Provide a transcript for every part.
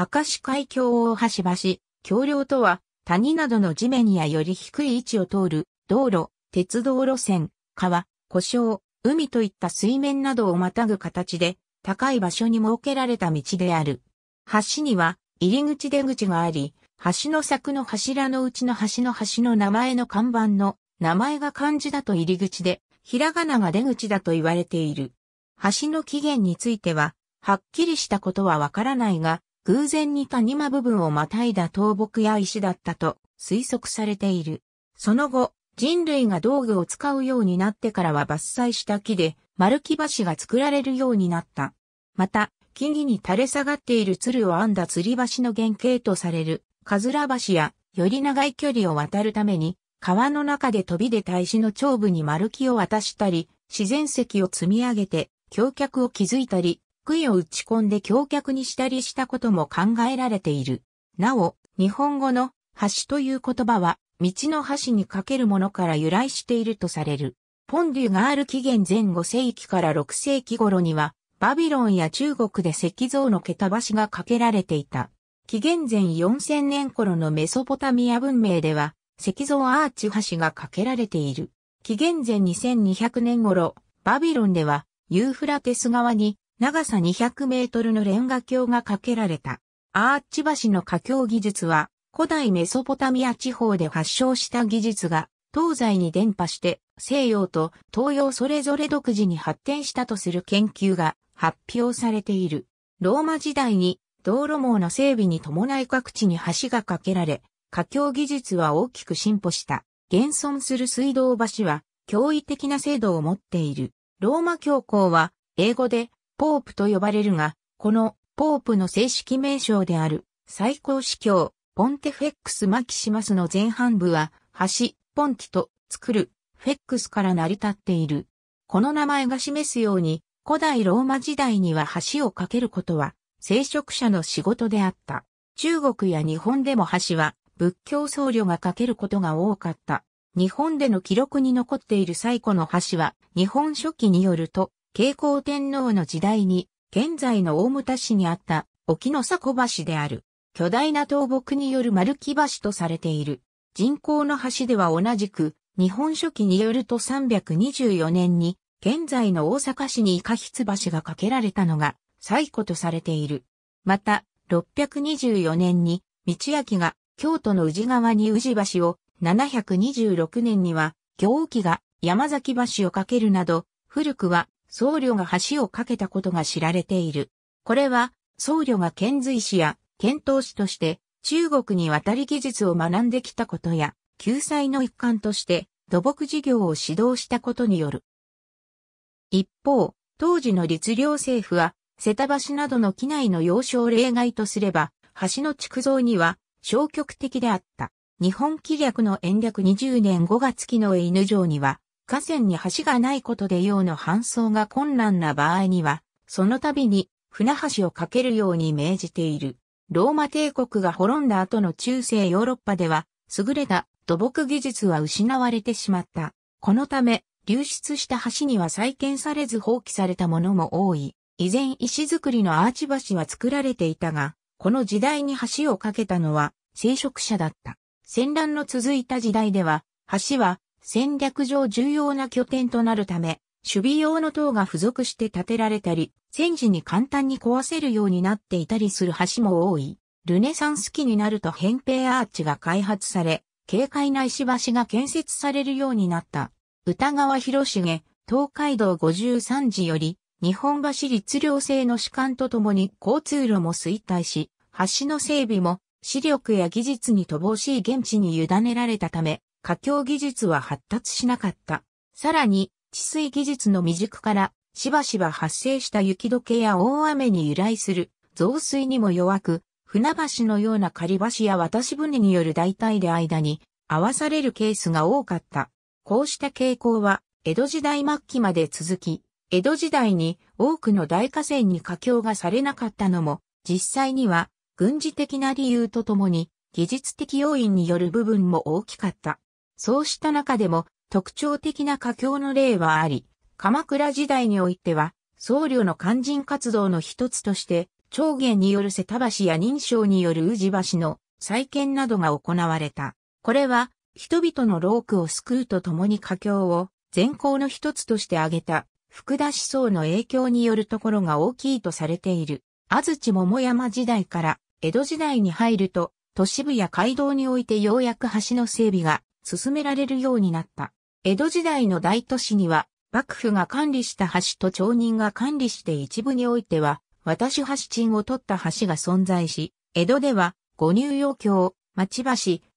明石海峡大橋橋、橋梁とは、谷などの地面やより低い位置を通る、道路、鉄道路線、川、故障、海といった水面などをまたぐ形で、高い場所に設けられた道である。橋には、入り口出口があり、橋の柵の柱のうちの橋の橋の名前の看板の、名前が漢字だと入り口で、ひらがなが出口だと言われている。橋の起源については、はっきりしたことはわからないが、偶然に谷間部分をまたいだ倒木や石だったと推測されている。その後、人類が道具を使うようになってからは伐採した木で丸木橋が作られるようになった。また、木々に垂れ下がっている鶴を編んだ吊り橋の原型とされる、かずら橋や、より長い距離を渡るために、川の中で飛び出た石の頂部に丸木を渡したり、自然石を積み上げて、橋脚を築いたり、杭を打ち込んで橋脚にしたりしたことも考えられている。なお、日本語の橋という言葉は、道の橋にかけるものから由来しているとされる。ポンデュがある紀元前5世紀から6世紀頃には、バビロンや中国で石像の桁橋がかけられていた。紀元前4000年頃のメソポタミア文明では、石像アーチ橋がかけられている。紀元前2200年頃、バビロンでは、ユーフラテス側に長さ200メートルのレンガ橋が架けられた。アーチ橋の架橋技術は、古代メソポタミア地方で発祥した技術が、東西に伝播して、西洋と東洋それぞれ独自に発展したとする研究が発表されている。ローマ時代に道路網の整備に伴い各地に橋が架けられ、架橋技術は大きく進歩した。現存する水道橋は驚異的な精度を持っている。ローマ教皇は英語でポープと呼ばれるが、このポープの正式名称である最高司教、ポンテフェックス・マキシマスの前半部は、橋、ポンティと作るフェックスから成り立っている。この名前が示すように、古代ローマ時代には橋を架けることは、聖職者の仕事であった。中国や日本でも橋は、仏教僧侶が架けることが多かった。日本での記録に残っている最古の橋は、日本書紀によると、慶光天皇の時代に、現在の大牟田市にあった、沖の迫橋である。巨大な倒木による丸木橋とされている。人工の橋では同じく、日本書紀によると324年に、現在の大阪市にイカヒツ橋が架けられたのが、最古とされている。また、624年に、道明が京都の宇治川に宇治橋を、726年には、行基が山崎橋を架けるなど、古くは僧侶が橋を架けたことが知られている。これは、僧侶が遣隋使や遣唐使として中国に渡り技術を学んできたことや、救済の一環として土木事業を指導したことによる。一方、当時の律令政府は、瀬田橋などの機内の要衝例外とすれば、橋の築造には消極的であった。日本規略の延暦20年5月期の犬城には、河川に橋がないことで用の搬送が困難な場合には、その度に船橋を架けるように命じている。ローマ帝国が滅んだ後の中世ヨーロッパでは、優れた土木技術は失われてしまった。このため、流出した橋には再建されず放棄されたものも多い。以前石造りのアーチ橋は作られていたが、この時代に橋を架けたのは、聖職者だった。戦乱の続いた時代では、橋は戦略上重要な拠点となるため、守備用の塔が付属して建てられたり、戦時に簡単に壊せるようになっていたりする橋も多い。ルネサンス期になると扁平アーチが開発され、軽快な石橋が建設されるようになった。歌川広重、東海道53時より、日本橋律令制の主観とともに交通路も衰退し、橋の整備も、視力や技術に乏しい現地に委ねられたため、架橋技術は発達しなかった。さらに、治水技術の未熟から、しばしば発生した雪解けや大雨に由来する増水にも弱く、船橋のような仮橋や渡し船による代替で間に合わされるケースが多かった。こうした傾向は、江戸時代末期まで続き、江戸時代に多くの大河川に架橋がされなかったのも、実際には軍事的な理由とともに、技術的要因による部分も大きかった。そうした中でも特徴的な佳境の例はあり、鎌倉時代においては、僧侶の肝心活動の一つとして、長元による瀬田橋や認証による宇治橋の再建などが行われた。これは、人々の労苦を救うとともに佳境を善行の一つとして挙げた、福田思想の影響によるところが大きいとされている。安土桃山時代から江戸時代に入ると、都市部や街道においてようやく橋の整備が進められるようになった。江戸時代の大都市には、幕府が管理した橋と町人が管理して一部においては、私橋賃を取った橋が存在し、江戸では、五乳用橋、町橋、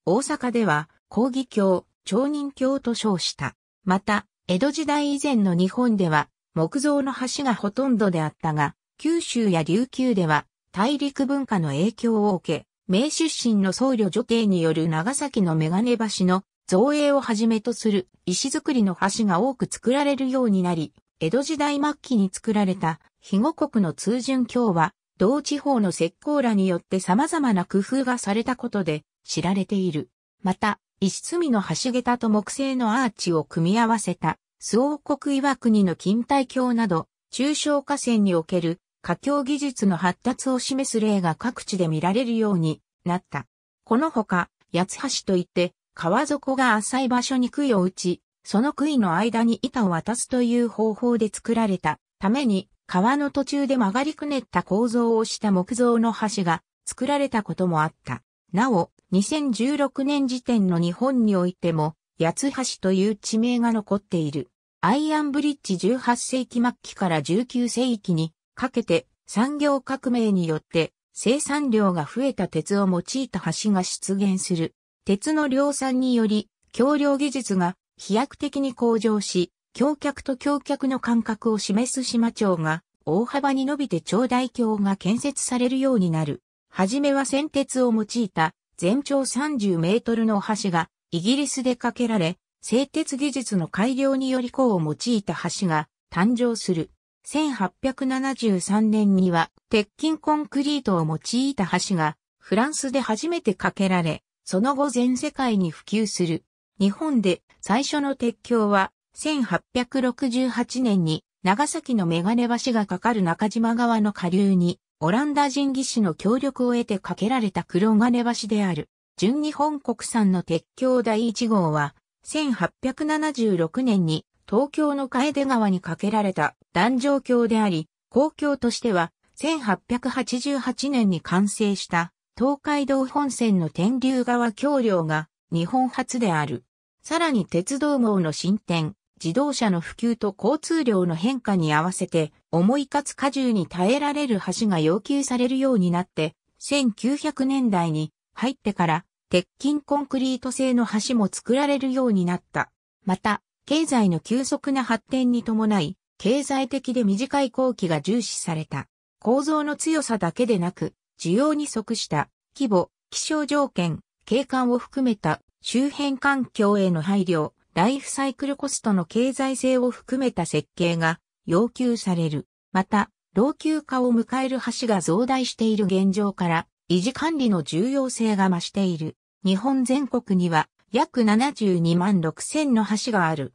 大阪では、抗議橋、町人橋と称した。また、江戸時代以前の日本では、木造の橋がほとんどであったが、九州や琉球では、大陸文化の影響を受け、名出身の僧侶女帝による長崎のメガネ橋の造営をはじめとする石造りの橋が多く作られるようになり、江戸時代末期に作られた、肥後国の通順橋は、同地方の石膏らによって様々な工夫がされたことで知られている。また、石積みの橋桁と木製のアーチを組み合わせた、周王国岩国の錦帯橋など、中小河川における架橋技術の発達を示す例が各地で見られるようになった。このほか、八橋といって、川底が浅い場所に杭を打ち、その杭の間に板を渡すという方法で作られたために、川の途中で曲がりくねった構造をした木造の橋が作られたこともあった。なお、2016年時点の日本においても、八橋という地名が残っている。アイアンブリッジ18世紀末期から19世紀にかけて産業革命によって生産量が増えた鉄を用いた橋が出現する。鉄の量産により、橋梁技術が飛躍的に向上し、橋脚と橋脚の間隔を示す島町が大幅に伸びて長大橋が建設されるようになる。はじめは先鉄を用いた全長30メートルの橋がイギリスで架けられ、製鉄技術の改良により港を用いた橋が誕生する。1873年には鉄筋コンクリートを用いた橋がフランスで初めて架けられ、その後全世界に普及する。日本で最初の鉄橋は、1868年に長崎のメガネ橋が架かる中島川の下流に、オランダ人技師の協力を得て架けられた黒金橋である。純日本国産の鉄橋第1号は、1876年に東京の楓川に架けられた壇状橋であり、公共としては1888年に完成した東海道本線の天竜川橋梁が日本初である。さらに鉄道網の進展、自動車の普及と交通量の変化に合わせて、重いかつ荷重に耐えられる橋が要求されるようになって、1900年代に入ってから、鉄筋コンクリート製の橋も作られるようになった。また、経済の急速な発展に伴い、経済的で短い工期が重視された。構造の強さだけでなく、需要に即した規模、気象条件、景観を含めた周辺環境への配慮、ライフサイクルコストの経済性を含めた設計が要求される。また、老朽化を迎える橋が増大している現状から、維持管理の重要性が増している。日本全国には約72万6千の橋がある。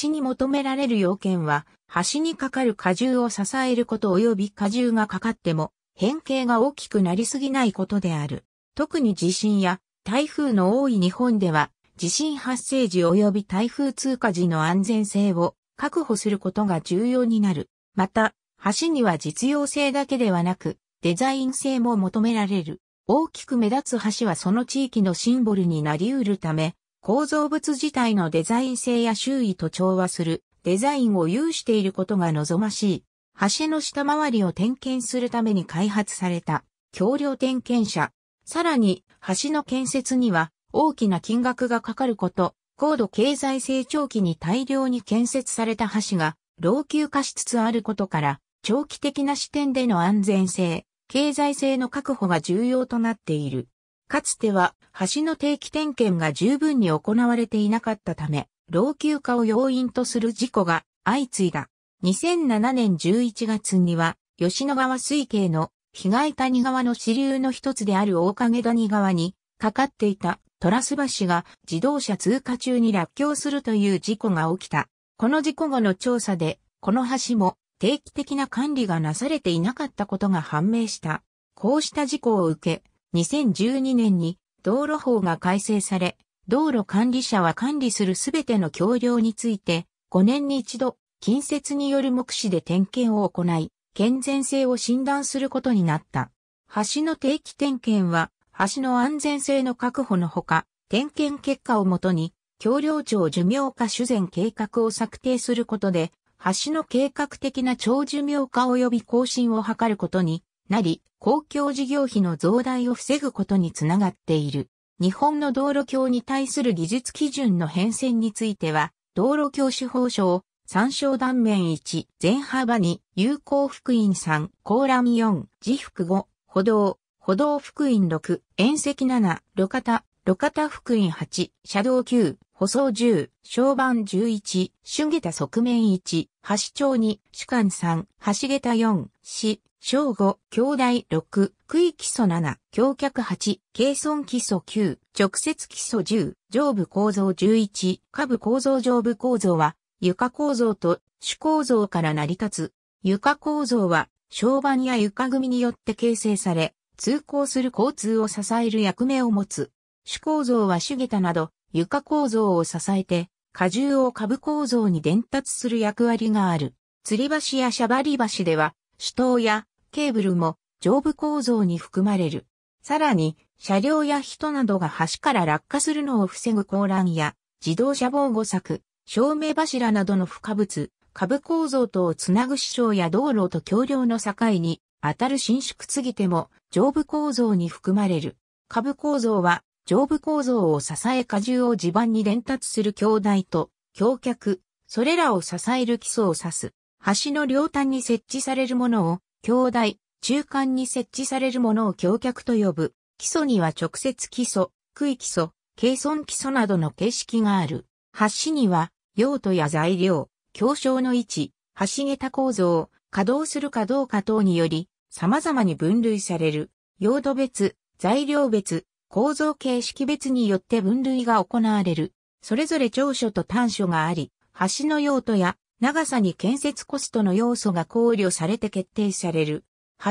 橋に求められる要件は、橋にかかる荷重を支えること及び荷重がかかっても、変形が大きくなりすぎないことである。特に地震や台風の多い日本では、地震発生時及び台風通過時の安全性を確保することが重要になる。また、橋には実用性だけではなく、デザイン性も求められる。大きく目立つ橋はその地域のシンボルになり得るため、構造物自体のデザイン性や周囲と調和するデザインを有していることが望ましい。橋の下回りを点検するために開発された橋梁点検車。さらに、橋の建設には大きな金額がかかること、高度経済成長期に大量に建設された橋が老朽化しつつあることから、長期的な視点での安全性、経済性の確保が重要となっている。かつては橋の定期点検が十分に行われていなかったため、老朽化を要因とする事故が相次いだ。2007年11月には、吉野川水系の被害谷川の支流の一つである大影谷川にかかっていたトラス橋が自動車通過中に落橋するという事故が起きた。この事故後の調査で、この橋も定期的な管理がなされていなかったことが判明した。こうした事故を受け、2012年に道路法が改正され、道路管理者は管理するすべての橋梁について、5年に一度近接による目視で点検を行い、健全性を診断することになった。橋の定期点検は、橋の安全性の確保のほか、点検結果をもとに、橋梁庁寿命化修繕計画を策定することで、橋の計画的な長寿命化及び更新を図ることになり、公共事業費の増大を防ぐことにつながっている。日本の道路橋に対する技術基準の変遷については、道路橋手法省、三章断面1、全幅2、有効福音3、高欄4、自腹5、歩道、歩道福音6、遠石7、路肩、路肩福音8、車道9、舗装10、小盤11、春下駄側面1、橋町2、主幹3、橋下駄4、市、小5、兄弟6、区域基礎7、橋脚8、軽損基礎9、直接基礎10、上部構造11、下部構造上部構造は、床構造と主構造から成り立つ。床構造は、床板や床組によって形成され、通行する交通を支える役目を持つ。主構造は主桁など、床構造を支えて、荷重を下部構造に伝達する役割がある。吊り橋やしゃばり橋では、主塔やケーブルも上部構造に含まれる。さらに、車両や人などが橋から落下するのを防ぐ高欄や自動車防護柵、照明柱などの不可物、株構造とをつなぐ支障や道路と橋梁の境に、当たる伸縮すぎても、上部構造に含まれる。株構造は、上部構造を支え荷重を地盤に伝達する橋台と、橋脚、それらを支える基礎を指す。橋の両端に設置されるものを、橋台、中間に設置されるものを橋脚と呼ぶ。基礎には直接基礎、区域基礎、軽損基礎などの形式がある。橋には、用途や材料、強症の位置、橋桁構造、稼働するかどうか等により、様々に分類される、用途別、材料別、構造形式別によって分類が行われる。それぞれ長所と短所があり、橋の用途や長さに建設コストの要素が考慮されて決定される。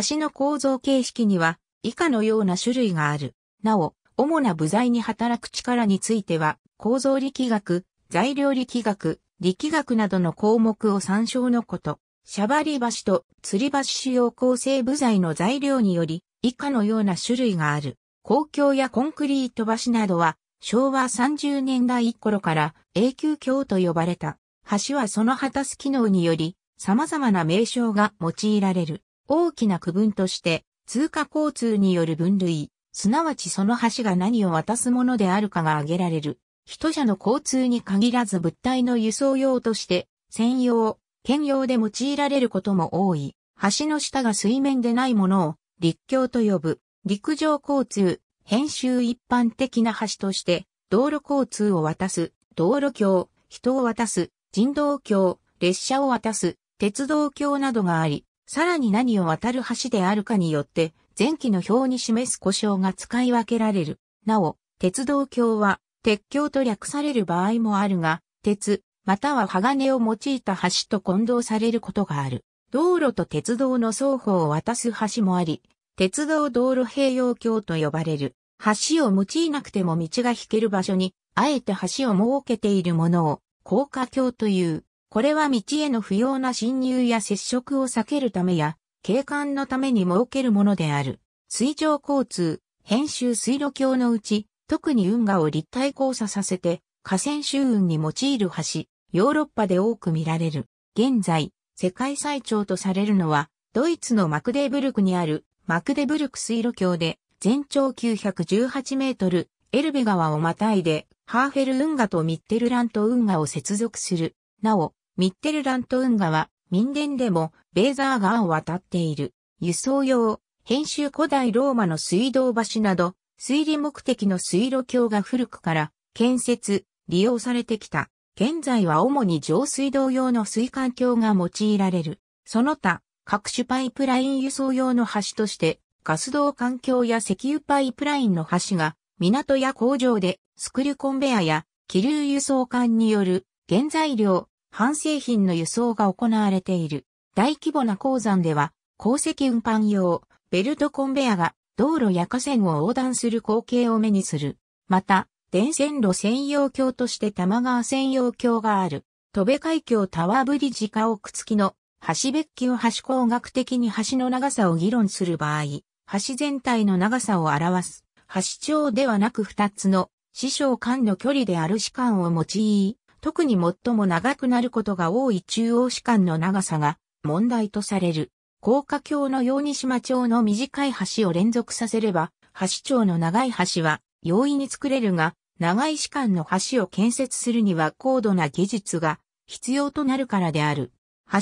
橋の構造形式には以下のような種類がある。なお、主な部材に働く力については、構造力学、材料力学、力学などの項目を参照のこと。シャバリ橋と吊り橋主要構成部材の材料により、以下のような種類がある。公共やコンクリート橋などは、昭和30年代頃から永久橋と呼ばれた。橋はその果たす機能により、様々な名称が用いられる。大きな区分として、通貨交通による分類、すなわちその橋が何を渡すものであるかが挙げられる。人車の交通に限らず物体の輸送用として、専用、兼用で用いられることも多い。橋の下が水面でないものを、陸橋と呼ぶ。陸上交通、編集一般的な橋として、道路交通を渡す、道路橋、人を渡す、人道橋、列車を渡す、鉄道橋などがあり、さらに何を渡る橋であるかによって、前期の表に示す故障が使い分けられる。なお、鉄道橋は、鉄橋と略される場合もあるが、鉄、または鋼を用いた橋と混同されることがある。道路と鉄道の双方を渡す橋もあり、鉄道道路併用橋と呼ばれる。橋を用いなくても道が引ける場所に、あえて橋を設けているものを、高架橋という。これは道への不要な侵入や接触を避けるためや、景観のために設けるものである。水上交通、編集水路橋のうち、特に運河を立体交差させて河川周運に用いる橋、ヨーロッパで多く見られる。現在、世界最長とされるのは、ドイツのマクデーブルクにあるマクデブルク水路橋で、全長918メートル、エルベ川をまたいで、ハーフェル運河とミッテルラント運河を接続する。なお、ミッテルラント運河は、民伝でも、ベーザー川を渡っている。輸送用、編集古代ローマの水道橋など、水利目的の水路橋が古くから建設、利用されてきた。現在は主に上水道用の水管橋が用いられる。その他、各種パイプライン輸送用の橋として、ガス道環境や石油パイプラインの橋が、港や工場でスクリュコンベアや気流輸送管による原材料、半製品の輸送が行われている。大規模な鉱山では、鉱石運搬用、ベルトコンベアが道路や河川を横断する光景を目にする。また、電線路専用橋として玉川専用橋がある、戸部海峡タワーブリッジ家屋付きの橋別記を橋工学的に橋の長さを議論する場合、橋全体の長さを表す、橋長ではなく二つの、師匠間の距離である士間を用い、特に最も長くなることが多い中央士間の長さが問題とされる。高架橋のように島町の短い橋を連続させれば、橋町の長い橋は容易に作れるが、長い士官の橋を建設するには高度な技術が必要となるからである。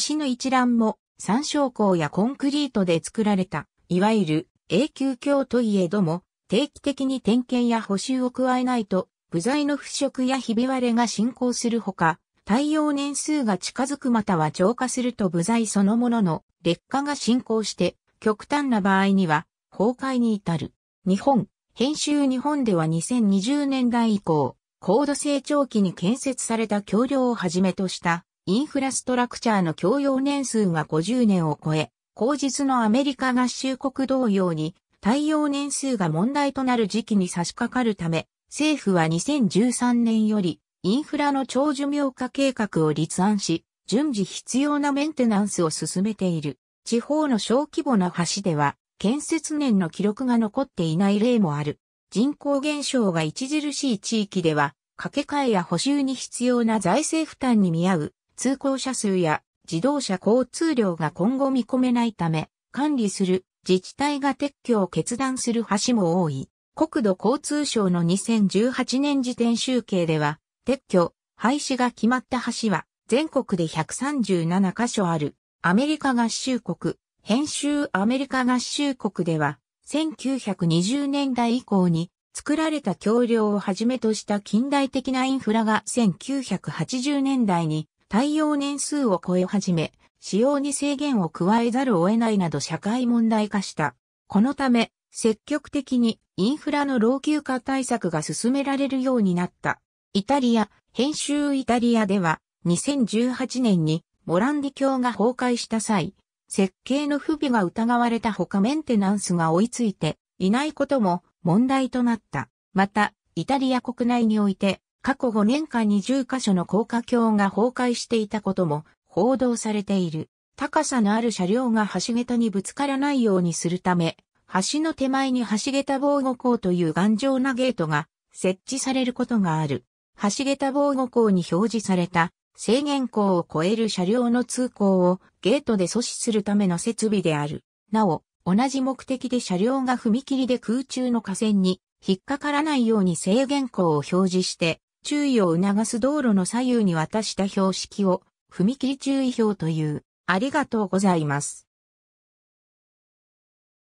橋の一覧も山椒港やコンクリートで作られた、いわゆる永久橋といえども、定期的に点検や補修を加えないと、部材の腐食やひび割れが進行するほか、耐用年数が近づくまたは浄化すると部材そのものの劣化が進行して極端な場合には崩壊に至る。日本、編集日本では2020年代以降、高度成長期に建設された橋梁をはじめとしたインフラストラクチャーの共用年数が50年を超え、後日のアメリカ合衆国同様に耐用年数が問題となる時期に差し掛かるため、政府は2013年よりインフラの長寿命化計画を立案し、順次必要なメンテナンスを進めている。地方の小規模な橋では、建設年の記録が残っていない例もある。人口減少が著しい地域では、掛け替えや補修に必要な財政負担に見合う通行者数や自動車交通量が今後見込めないため、管理する自治体が撤去を決断する橋も多い。国土交通省の2018年時点集計では、撤去、廃止が決まった橋は全国で137カ所あるアメリカ合衆国、編集アメリカ合衆国では1920年代以降に作られた橋梁をはじめとした近代的なインフラが1980年代に耐用年数を超え始め、使用に制限を加えざるを得ないなど社会問題化した。このため、積極的にインフラの老朽化対策が進められるようになった。イタリア、編集イタリアでは、2018年にモランディ橋が崩壊した際、設計の不備が疑われたほかメンテナンスが追いついていないことも問題となった。また、イタリア国内において、過去5年間に10カ所の高架橋が崩壊していたことも報道されている。高さのある車両が橋桁にぶつからないようにするため、橋の手前に橋桁防護口という頑丈なゲートが設置されることがある。橋桁防護項に表示された制限項を超える車両の通行をゲートで阻止するための設備である。なお、同じ目的で車両が踏切で空中の河川に引っかからないように制限項を表示して注意を促す道路の左右に渡した標識を踏切注意表という。ありがとうございます。